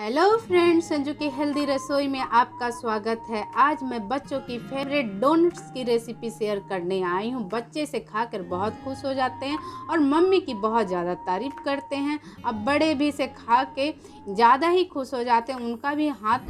hello friends Sanju की healthy रसोई में आपका स्वागत है आज मैं बच्चों की फेवरेट डोनट्स की रेसिपी शेयर करने आई हूँ बच्चे से खाकर बहुत खुश हो जाते हैं और मम्मी की बहुत ज़्यादा तारीफ करते हैं अब बड़े भी से खा के ज़्यादा ही खुश हो जाते हैं उनका भी हाथ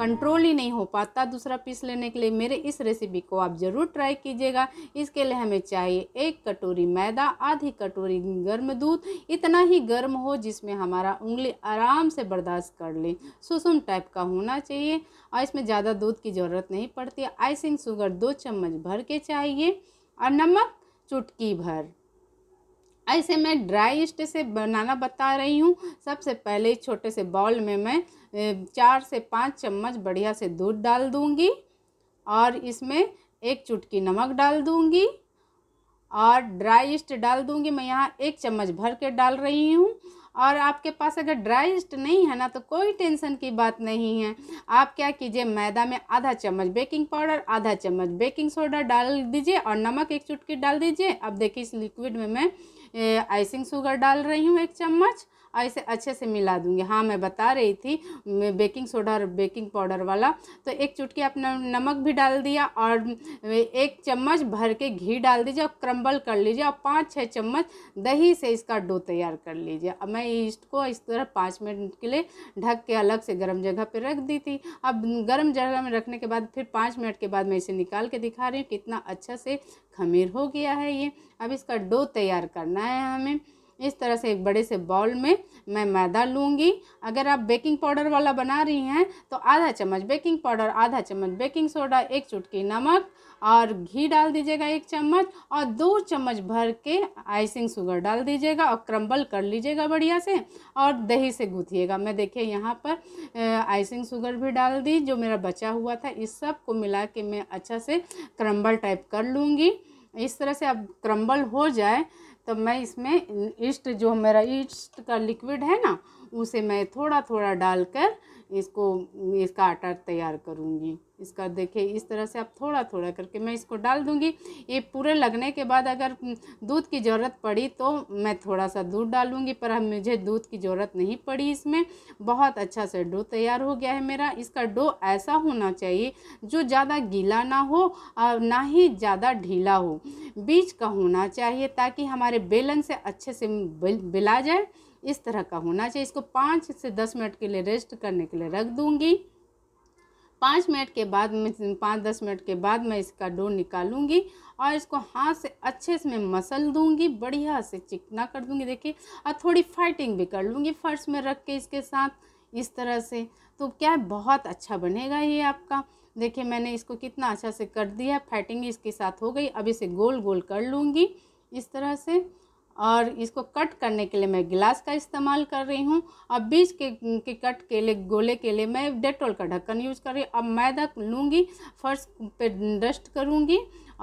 कंट्रोल ही नहीं हो पाता दूसरा पीस लेने के लिए मेरे इस रेसिपी को आप ज़रूर ट्राई कीजिएगा इसके लिए हमें चाहिए एक कटोरी मैदा आधी कटोरी गर्म दूध इतना ही गर्म हो जिसमें हमारा उंगली आराम से बर्दाश्त कर लें सुसुम टाइप का होना चाहिए और इसमें ज़्यादा दूध की ज़रूरत नहीं पड़ती आइसिंग शुगर दो चम्मच भर के चाहिए और नमक चुटकी भर ऐसे मैं ड्राई ईस्ट से बनाना बता रही हूँ सबसे पहले छोटे से बाउल में मैं चार से पाँच चम्मच बढ़िया से दूध डाल दूँगी और इसमें एक चुटकी नमक डाल दूँगी और ड्राई ईस्ट डाल दूँगी मैं यहाँ एक चम्मच भर के डाल रही हूँ और आपके पास अगर ड्राई ईस्ट नहीं है ना तो कोई टेंशन की बात नहीं है आप क्या कीजिए मैदा में आधा चम्मच बेकिंग पाउडर आधा चम्मच बेकिंग सोडा डाल दीजिए और नमक एक चुटकी डाल दीजिए अब देखिए इस लिक्विड में मैं आइसिंग शुगर डाल रही हूँ एक चम्मच और इसे अच्छे से मिला दूँगी हाँ मैं बता रही थी बेकिंग सोडा और बेकिंग पाउडर वाला तो एक चुटकी अपना नमक भी डाल दिया और एक चम्मच भर के घी डाल दीजिए और क्रम्बल कर लीजिए और पाँच छः चम्मच दही से इसका डो तैयार कर लीजिए अब मैं ईस्ट को इस तरह पाँच मिनट के लिए ढक के अलग से गर्म जगह पर रख दी थी अब गर्म जगह में रखने के बाद फिर पाँच मिनट के बाद मैं इसे निकाल के दिखा रही हूँ कितना अच्छा से खमीर हो गया है ये अब इसका डो तैयार करना है हमें इस तरह से एक बड़े से बाउल में मैं मैदा लूँगी अगर आप बेकिंग पाउडर वाला बना रही हैं तो आधा चम्मच बेकिंग पाउडर आधा चम्मच बेकिंग सोडा एक चुटकी नमक और घी डाल दीजिएगा एक चम्मच और दो चम्मच भर के आइसिंग शुगर डाल दीजिएगा और क्रम्बल कर लीजिएगा बढ़िया से और दही से गूँथिएगा मैं देखिए यहाँ पर आइसिंग शुगर भी डाल दी जो मेरा बचा हुआ था इस सब को मिला के मैं अच्छा से क्रम्बल टाइप कर लूँगी इस तरह से अब क्रम्बल हो जाए तो मैं इसमें ईस्ट जो मेरा ईस्ट का लिक्विड है ना उसे मैं थोड़ा थोड़ा डालकर इसको इसका आटा तैयार करूँगी इसका देखिए इस तरह से आप थोड़ा थोड़ा करके मैं इसको डाल दूँगी ये पूरे लगने के बाद अगर दूध की ज़रूरत पड़ी तो मैं थोड़ा सा दूध डालूँगी पर मुझे दूध की ज़रूरत नहीं पड़ी इसमें बहुत अच्छा से डो तैयार हो गया है मेरा इसका डो ऐसा होना चाहिए जो ज़्यादा गीला ना हो और ना ही ज़्यादा ढीला हो बीज का होना चाहिए ताकि हमारे बेलन से अच्छे से बिला जाए इस तरह का होना चाहिए इसको पाँच से दस मिनट के लिए रेस्ट करने के लिए रख दूँगी पाँच मिनट के बाद मैं पाँच दस मिनट के बाद मैं इसका डो निकालूंगी और इसको हाथ से अच्छे से मैं मसल दूंगी बढ़िया से चिकना कर दूंगी देखिए और थोड़ी फाइटिंग भी कर लूँगी फर्श में रख के इसके साथ इस तरह से तो क्या बहुत अच्छा बनेगा ये आपका देखिए मैंने इसको कितना अच्छा से कर दिया फाइटिंग इसके साथ हो गई अब इसे गोल गोल कर लूँगी इस तरह से और इसको कट करने के लिए मैं गिलास का इस्तेमाल कर रही हूँ और बीज के के कट के लिए गोले के लिए मैं डेटोल का ढक्कन यूज़ कर रही हूँ अब मैदा लूँगी फर्श पे डस्ट करूँगी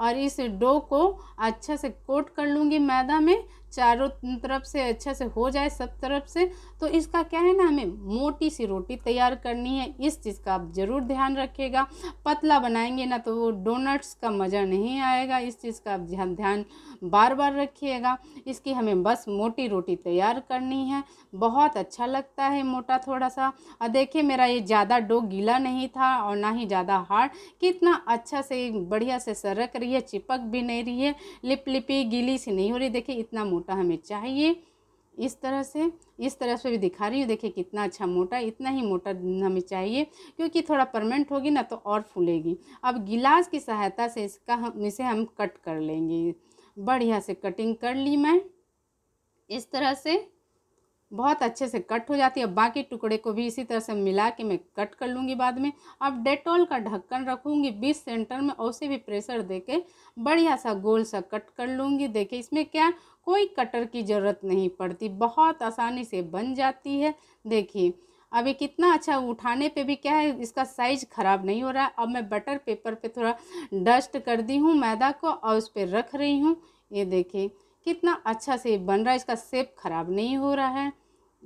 और इस डो को अच्छा से कोट कर लूँगी मैदा में चारों तरफ से अच्छा से हो जाए सब तरफ से तो इसका क्या है ना हमें मोटी सी रोटी तैयार करनी है इस चीज़ का आप ज़रूर ध्यान रखिएगा पतला बनाएंगे ना तो वो डोनट्स का मज़ा नहीं आएगा इस चीज़ का आप ध्यान ध्यान बार बार रखिएगा इसकी हमें बस मोटी रोटी तैयार करनी है बहुत अच्छा लगता है मोटा थोड़ा सा और देखिए मेरा ये ज़्यादा डो गीला नहीं था और ना ही ज़्यादा हार्ड कितना अच्छा से बढ़िया से सरक रही है चिपक भी नहीं रही है लिप लिपी गीली सी नहीं हो रही देखिए इतना मोटा हमें चाहिए इस तरह से इस तरह से भी दिखा रही हूँ देखिए कितना अच्छा मोटा इतना ही मोटा हमें चाहिए क्योंकि थोड़ा परमेंट होगी ना तो और फूलेगी अब गिलास की सहायता से इसका हम इसे हम कट कर लेंगे बढ़िया से कटिंग कर ली मैं इस तरह से बहुत अच्छे से कट हो जाती है अब बाकी टुकड़े को भी इसी तरह से मिला के मैं कट कर लूँगी बाद में अब डेटॉल का ढक्कन रखूँगी बीस सेंटर में और उसे भी प्रेशर दे के बढ़िया सा गोल सा कट कर लूँगी देखिए इसमें क्या कोई कटर की ज़रूरत नहीं पड़ती बहुत आसानी से बन जाती है देखिए अब ये कितना अच्छा उठाने पे भी क्या है इसका साइज ख़राब नहीं हो रहा है अब मैं बटर पेपर पे थोड़ा डस्ट कर दी हूँ मैदा को और उस पर रख रही हूँ ये देखिए कितना अच्छा से बन रहा है इसका सेप ख़राब नहीं हो रहा है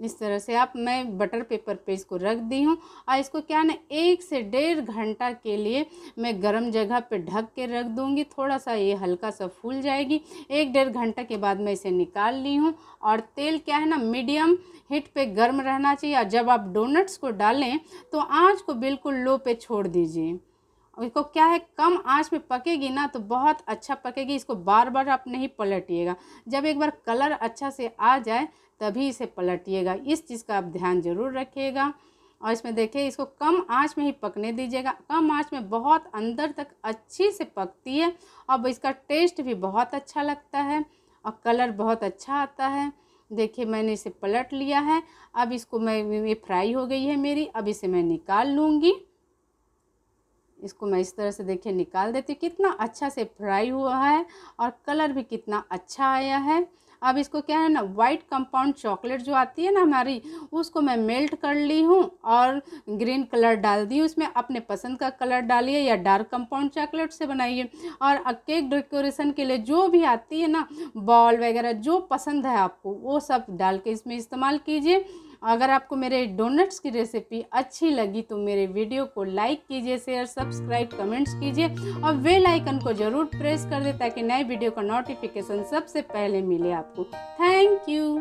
इस तरह से आप मैं बटर पेपर पे इसको रख दी हूँ और इसको क्या ना एक से डेढ़ घंटा के लिए मैं गर्म जगह पे ढक के रख दूँगी थोड़ा सा ये हल्का सा फूल जाएगी एक डेढ़ घंटा के बाद मैं इसे निकाल ली हूँ और तेल क्या है ना मीडियम हीट पे गर्म रहना चाहिए और जब आप डोनट्स को डालें तो आँच को बिल्कुल लो पे छोड़ दीजिए इसको क्या है कम आंच में पकेगी ना तो बहुत अच्छा पकेगी इसको बार बार आप नहीं पलटिएगा जब एक बार कलर अच्छा से आ जाए तभी इसे पलटिएगा इस चीज़ का आप ध्यान जरूर रखिएगा और इसमें देखिए इसको कम आंच में ही पकने दीजिएगा कम आंच में बहुत अंदर तक अच्छी से पकती है अब इसका टेस्ट भी बहुत अच्छा लगता है और कलर बहुत अच्छा आता है देखिए मैंने इसे पलट लिया है अब इसको मैं ये फ्राई हो गई है मेरी अब इसे मैं निकाल लूँगी इसको मैं इस तरह से देखिए निकाल देती हूँ कितना अच्छा से फ्राई हुआ है और कलर भी कितना अच्छा आया है अब इसको क्या है ना वाइट कंपाउंड चॉकलेट जो आती है ना हमारी उसको मैं मेल्ट कर ली हूँ और ग्रीन कलर डाल दी उसमें अपने पसंद का कलर डालिए या डार्क कंपाउंड चॉकलेट से बनाइए और केक डेकोरेशन के लिए जो भी आती है ना बॉल वगैरह जो पसंद है आपको वो सब डाल के इसमें इस्तेमाल कीजिए अगर आपको मेरे डोनट्स की रेसिपी अच्छी लगी तो मेरे वीडियो को लाइक कीजिए शेयर सब्सक्राइब कमेंट्स कीजिए और वेल आइकन को ज़रूर प्रेस कर दे ताकि नए वीडियो का नोटिफिकेशन सबसे पहले मिले आपको थैंक यू